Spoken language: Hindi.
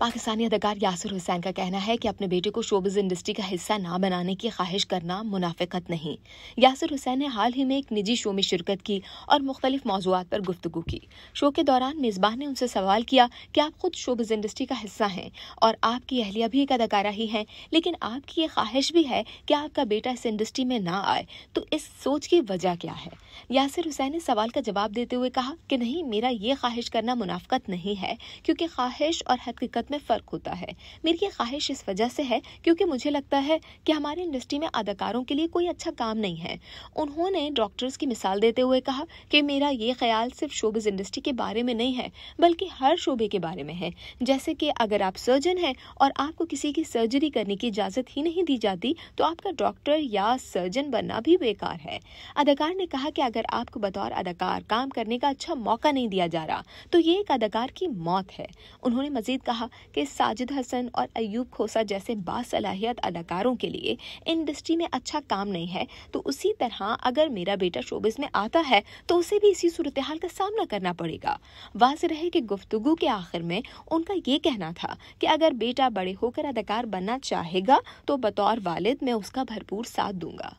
पाकिस्तानी अदाकार यासर हुसैन का कहना है कि अपने बेटे को शोबिज इंडस्ट्री का हिस्सा ना बनाने की ख्वाहिश करना मुनाफिकत नहीं यासिर हुसैन ने हाल ही में एक निजी शो में शिरकत की और मुख्तलिफ मौजूद पर गुफ्तु की शो के दौरान मेज़बान ने उनसे सवाल किया कि आप खुद शोबिज इंडस्ट्री का हिस्सा हैं और आपकी अहलिया भी एक अदाकारा ही है लेकिन आपकी ये ख्वाहिश भी है कि आपका बेटा इस इंडस्ट्री में ना आए तो इस सोच की वजह क्या है यासर हुसैन ने सवाल का जवाब देते हुए कहा कि नहीं मेरा ये ख्वाहिश करना मुनाफकत नहीं है क्योंकि ख्वाहिश और हकीकत कीमत में फ़र्क होता है मेरी ये ख्वाहिश इस वजह से है क्योंकि मुझे लगता है कि हमारी इंडस्ट्री में अदाकारों के लिए कोई अच्छा काम नहीं है उन्होंने डॉक्टर्स की मिसाल देते हुए कहा कि मेरा ये ख्याल सिर्फ शोबिज इंडस्ट्री के बारे में नहीं है बल्कि हर शोबे के बारे में है जैसे कि अगर आप सर्जन हैं और आपको किसी की सर्जरी करने की इजाज़त ही नहीं दी जाती तो आपका डॉक्टर या सर्जन बनना भी बेकार है अदाकार ने कहा कि अगर आपको बतौर अदाकार काम करने का अच्छा मौका नहीं दिया जा रहा तो ये एक अदाकार की मौत है उन्होंने मजीद कहा कि साजिद हसन और अयूब खोसा जैसे बासलाहियत अदाकारों के लिए इंडस्ट्री में अच्छा काम नहीं है तो उसी तरह अगर मेरा बेटा शोबिस में आता है तो उसे भी इसी सूरत हाल का सामना करना पड़ेगा वाज रहे कि गुफ्तगु के आखिर में उनका ये कहना था कि अगर बेटा बड़े होकर अदाकार बनना चाहेगा तो बतौर वालिद मैं उसका भरपूर साथ दूंगा